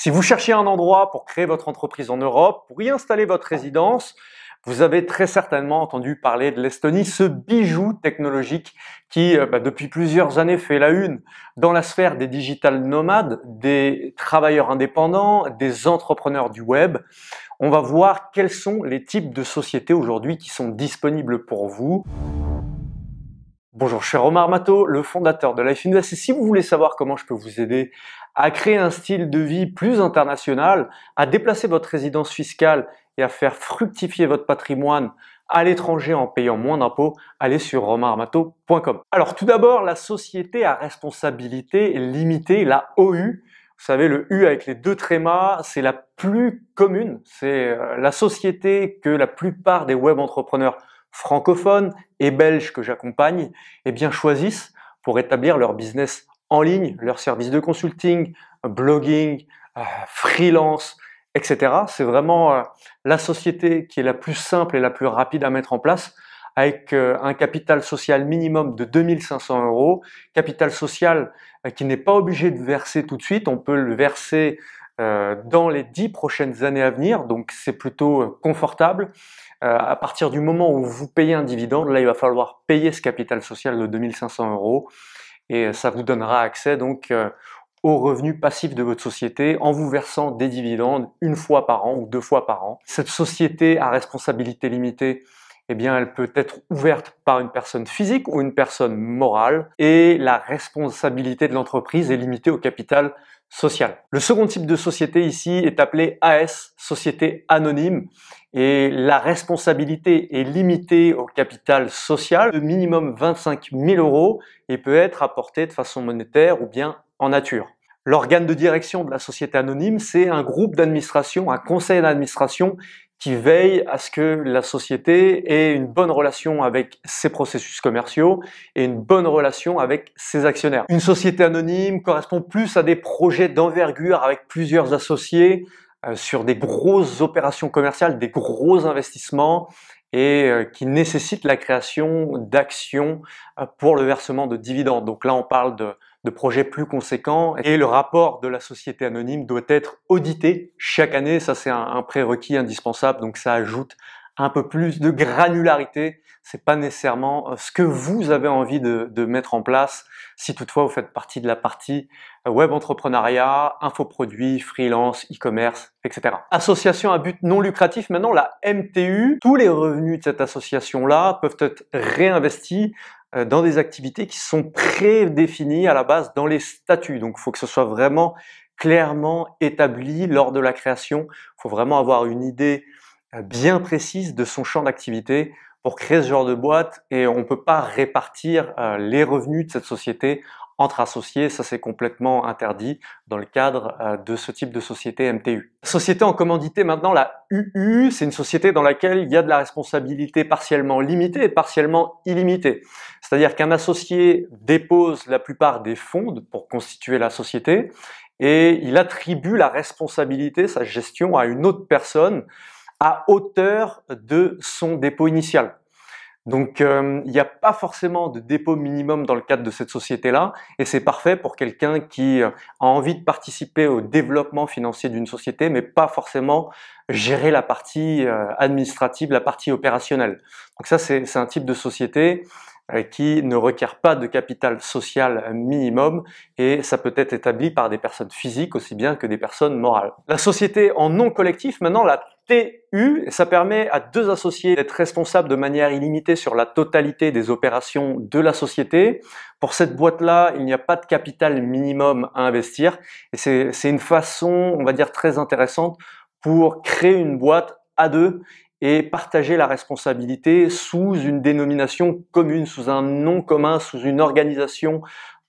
Si vous cherchez un endroit pour créer votre entreprise en Europe, pour y installer votre résidence, vous avez très certainement entendu parler de l'Estonie, ce bijou technologique qui, euh, bah, depuis plusieurs années, fait la une dans la sphère des digital nomades, des travailleurs indépendants, des entrepreneurs du web. On va voir quels sont les types de sociétés aujourd'hui qui sont disponibles pour vous. Bonjour, je suis Romain Mato, le fondateur de Life Invest. Et si vous voulez savoir comment je peux vous aider à créer un style de vie plus international, à déplacer votre résidence fiscale et à faire fructifier votre patrimoine à l'étranger en payant moins d'impôts, allez sur romarmato.com. Alors tout d'abord, la société à responsabilité limitée, la OU, vous savez, le U avec les deux trémas, c'est la plus commune, c'est euh, la société que la plupart des web entrepreneurs francophones et belges que j'accompagne, eh bien, choisissent pour établir leur business en ligne, leur service de consulting, blogging, euh, freelance, etc. C'est vraiment euh, la société qui est la plus simple et la plus rapide à mettre en place avec euh, un capital social minimum de 2500 euros, capital social qui n'est pas obligé de verser tout de suite, on peut le verser euh, dans les dix prochaines années à venir, donc c'est plutôt euh, confortable. Euh, à partir du moment où vous payez un dividende, là il va falloir payer ce capital social de 2500 euros et ça vous donnera accès donc aux revenus passifs de votre société en vous versant des dividendes une fois par an ou deux fois par an. Cette société à responsabilité limitée, eh bien, elle peut être ouverte par une personne physique ou une personne morale et la responsabilité de l'entreprise est limitée au capital le second type de société ici est appelé AS, société anonyme, et la responsabilité est limitée au capital social de minimum 25 000 euros et peut être apportée de façon monétaire ou bien en nature. L'organe de direction de la société anonyme, c'est un groupe d'administration, un conseil d'administration qui veille à ce que la société ait une bonne relation avec ses processus commerciaux et une bonne relation avec ses actionnaires. Une société anonyme correspond plus à des projets d'envergure avec plusieurs associés euh, sur des grosses opérations commerciales, des gros investissements et euh, qui nécessitent la création d'actions euh, pour le versement de dividendes. Donc là, on parle de de projets plus conséquents. Et le rapport de la société anonyme doit être audité chaque année. Ça, c'est un, prérequis indispensable. Donc, ça ajoute un peu plus de granularité. C'est pas nécessairement euh, ce que vous avez envie de, de, mettre en place. Si toutefois vous faites partie de la partie euh, web entrepreneuriat, infoproduits, freelance, e-commerce, etc. Association à but non lucratif. Maintenant, la MTU, tous les revenus de cette association-là peuvent être réinvestis euh, dans des activités qui sont prédéfinies à la base dans les statuts. Donc il faut que ce soit vraiment clairement établi lors de la création. Il faut vraiment avoir une idée euh, bien précise de son champ d'activité pour créer ce genre de boîte et on ne peut pas répartir euh, les revenus de cette société entre associés, ça c'est complètement interdit dans le cadre euh, de ce type de société MTU. Société en commandité maintenant, la UU, c'est une société dans laquelle il y a de la responsabilité partiellement limitée et partiellement illimitée. C'est-à-dire qu'un associé dépose la plupart des fonds pour constituer la société et il attribue la responsabilité, sa gestion à une autre personne à hauteur de son dépôt initial. Donc, euh, il n'y a pas forcément de dépôt minimum dans le cadre de cette société-là, et c'est parfait pour quelqu'un qui euh, a envie de participer au développement financier d'une société, mais pas forcément gérer la partie euh, administrative, la partie opérationnelle. Donc ça, c'est un type de société qui ne requiert pas de capital social minimum, et ça peut être établi par des personnes physiques aussi bien que des personnes morales. La société en non collectif, maintenant, la TU, ça permet à deux associés d'être responsables de manière illimitée sur la totalité des opérations de la société. Pour cette boîte-là, il n'y a pas de capital minimum à investir et c'est une façon, on va dire, très intéressante pour créer une boîte à deux et partager la responsabilité sous une dénomination commune, sous un nom commun, sous une organisation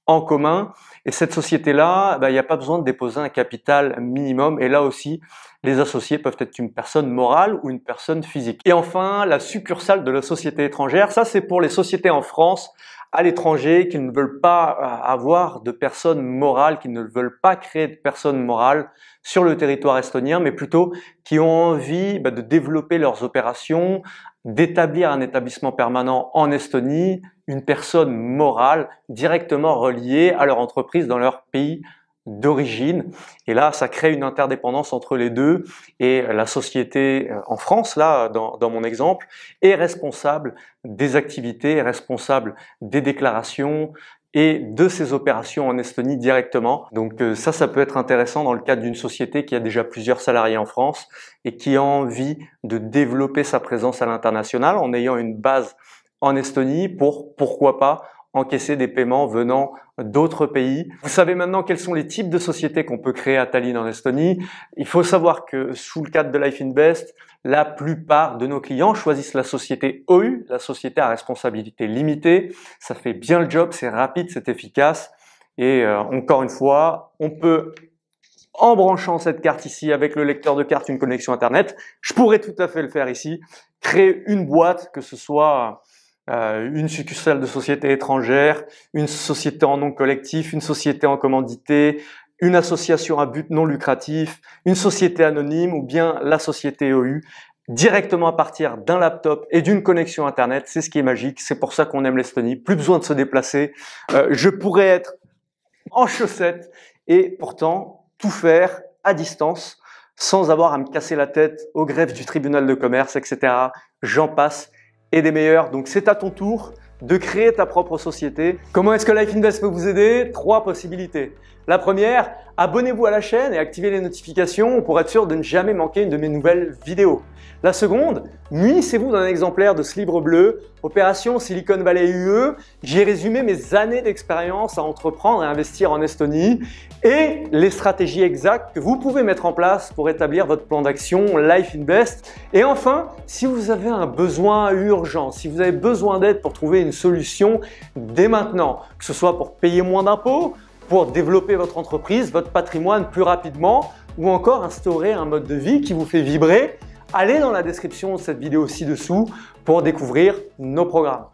en commun. Et cette société-là, bah, il n'y a pas besoin de déposer un capital minimum. Et là aussi, les associés peuvent être une personne morale ou une personne physique. Et enfin, la succursale de la société étrangère, ça c'est pour les sociétés en France, à l'étranger, qui ne veulent pas euh, avoir de personnes morales, qui ne veulent pas créer de personnes morales sur le territoire estonien, mais plutôt qui ont envie bah, de développer leurs opérations d'établir un établissement permanent en Estonie, une personne morale directement reliée à leur entreprise dans leur pays d'origine. Et là, ça crée une interdépendance entre les deux. Et la société euh, en France, là, dans, mon exemple, est responsable des activités, est responsable des déclarations, et de ces opérations en Estonie directement. Donc euh, ça, ça peut être intéressant dans le cadre d'une société qui a déjà plusieurs salariés en France et qui a envie de développer sa présence à l'international en ayant une base en Estonie pour, pourquoi pas, encaisser des paiements venant d'autres pays. Vous savez maintenant quels sont les types de sociétés qu'on peut créer à Tallinn en Estonie. Il faut savoir que sous le cadre de Life Invest, la plupart de nos clients choisissent la société OU, la société à responsabilité limitée. Ça fait bien le job, c'est rapide, c'est efficace. Et euh, encore une fois, on peut en branchant cette carte ici avec le lecteur de carte, une connexion Internet, je pourrais tout à fait le faire ici, créer une boîte, que ce soit euh, une succursale de société étrangère, une société en nom collectif, une société en commandité, une association à but non lucratif, une société anonyme ou bien la société OU e directement à partir d'un laptop et d'une connexion Internet. C'est ce qui est magique. C'est pour ça qu'on aime l'Estonie. Plus besoin de se déplacer. Euh, je pourrais être en chaussette et pourtant tout faire à distance sans avoir à me casser la tête aux greffe du tribunal de commerce, etc. J'en passe et des meilleurs. Donc c'est à ton tour de créer ta propre société. Comment est-ce que Life Invest peut vous aider Trois possibilités. La première, abonnez-vous à la chaîne et activez les notifications pour être sûr de ne jamais manquer une de mes nouvelles vidéos. La seconde, munissez-vous d'un exemplaire de ce livre bleu, Opération Silicon Valley UE. j'ai résumé mes années d'expérience à entreprendre et investir en Estonie et les stratégies exactes que vous pouvez mettre en place pour établir votre plan d'action Life Invest. Et enfin, si vous avez un besoin urgent, si vous avez besoin d'aide pour trouver une solution dès maintenant, que ce soit pour payer moins d'impôts, pour développer votre entreprise, votre patrimoine plus rapidement ou encore instaurer un mode de vie qui vous fait vibrer, allez dans la description de cette vidéo ci-dessous pour découvrir nos programmes.